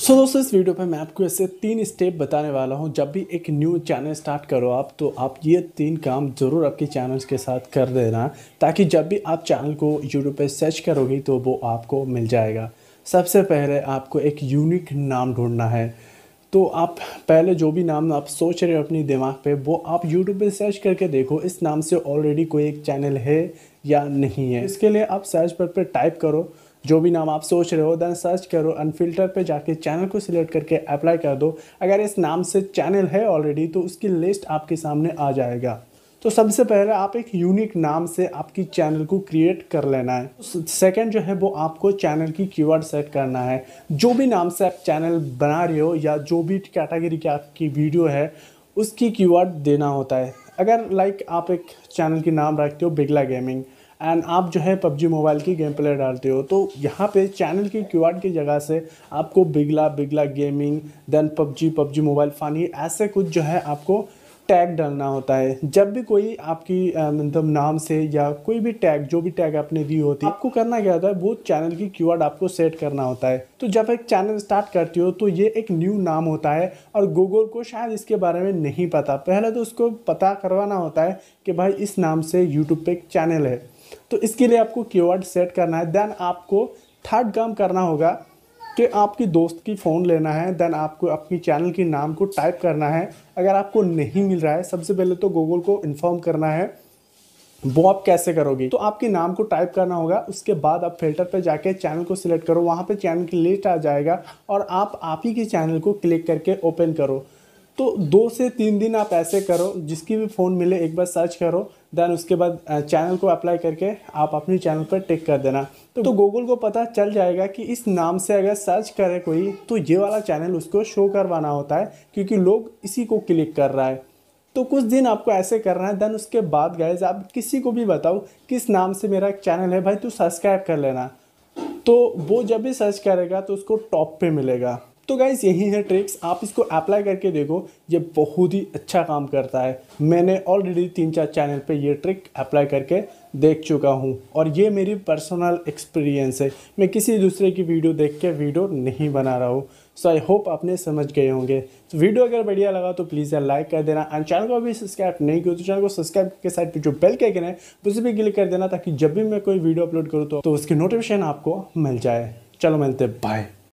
सो so, दोस्तों इस video पे मैं आपको ऐसे तीन स्टेप बताने वाला हूँ जब भी एक न्यू चैनल स्टार्ट करो आप तो आप ये तीन काम ज़रूर आपके चैनल्स के साथ कर देना ताकि जब भी आप चैनल को यूट्यूब पे सर्च करोगे तो वो आपको मिल जाएगा सबसे पहले आपको एक यूनिक नाम ढूंढना है तो आप पहले जो भी नाम आप सोच रहे हो अपने दिमाग पर वो आप यूट्यूब पर सर्च करके देखो इस नाम से ऑलरेडी कोई एक चैनल है या नहीं है इसके लिए आप सर्च पर टाइप करो जो भी नाम आप सोच रहे हो देन सर्च करो अनफिल्टर पे जाके चैनल को सिलेक्ट करके अप्लाई कर दो अगर इस नाम से चैनल है ऑलरेडी तो उसकी लिस्ट आपके सामने आ जाएगा तो सबसे पहले आप एक यूनिक नाम से आपकी चैनल को क्रिएट कर लेना है सेकंड जो है वो आपको चैनल की कीवर्ड सेट करना है जो भी नाम से आप चैनल बना रहे हो या जो भी कैटेगरी की आपकी वीडियो है उसकी कीवर्ड देना होता है अगर लाइक आप एक चैनल की नाम रखते हो बिगला गेमिंग एंड आप जो है पबजी मोबाइल की गेम प्ले डालते हो तो यहाँ पे चैनल की क्यू की जगह से आपको बिगला बिगला gaming then PUBG PUBG mobile फ़ानी ऐसे कुछ जो है आपको टैग डालना होता है जब भी कोई आपकी मतलब नाम से या कोई भी टैग जो भी टैग आपने दी होती है आपको करना क्या होता है वो चैनल की क्यू आपको सेट करना होता है तो जब एक चैनल स्टार्ट करती हो तो ये एक न्यू नाम होता है और गूगल को शायद इसके बारे में नहीं पता पहले तो उसको पता करवाना होता है कि भाई इस नाम से यूट्यूब पर एक चैनल है तो इसके लिए आपको क्यू सेट करना है देन आपको थर्ड काम करना होगा कि आपकी दोस्त की फ़ोन लेना है देन आपको अपनी चैनल के नाम को टाइप करना है अगर आपको नहीं मिल रहा है सबसे पहले तो गूगल को इन्फॉर्म करना है वो आप कैसे करोगे तो आपके नाम को टाइप करना होगा उसके बाद आप फिल्टर पर जाके चैनल को सिलेक्ट करो वहाँ पे चैनल की लिस्ट आ जाएगा और आप आप ही के चैनल को क्लिक करके ओपन करो तो दो से तीन दिन आप ऐसे करो जिसकी भी फ़ोन मिले एक बार सर्च करो देन उसके बाद चैनल को अप्लाई करके आप अपने चैनल पर टिक कर देना तो, तो गूगल को पता चल जाएगा कि इस नाम से अगर सर्च करे कोई तो ये वाला चैनल उसको शो करवाना होता है क्योंकि लोग इसी को क्लिक कर रहा है तो कुछ दिन आपको ऐसे करना है देन उसके बाद गाइज आप किसी को भी बताओ किस नाम से मेरा एक चैनल है भाई तू सब्सक्राइब कर लेना तो वो जब भी सर्च करेगा तो उसको टॉप पे मिलेगा तो गाइज़ यही है ट्रिक्स आप इसको अप्लाई करके देखो ये बहुत ही अच्छा काम करता है मैंने ऑलरेडी तीन चार चैनल पे ये ट्रिक अप्लाई करके देख चुका हूँ और ये मेरी पर्सनल एक्सपीरियंस है मैं किसी दूसरे की वीडियो देख के वीडियो नहीं बना रहा हूँ सो आई होप आपने समझ गए होंगे तो वीडियो अगर बढ़िया लगा तो प्लीज़ यार लाइक कर देना एंड चैनल को अभी सब्सक्राइब नहीं किया तो चैनल को सब्सक्राइब के साइड पे जो बेल के आइकन है उसे भी क्लिक कर देना ताकि जब भी मैं कोई वीडियो अपलोड करूँ तो, तो उसकी नोटिफिकेशन आपको मिल जाए चलो मिलते बाय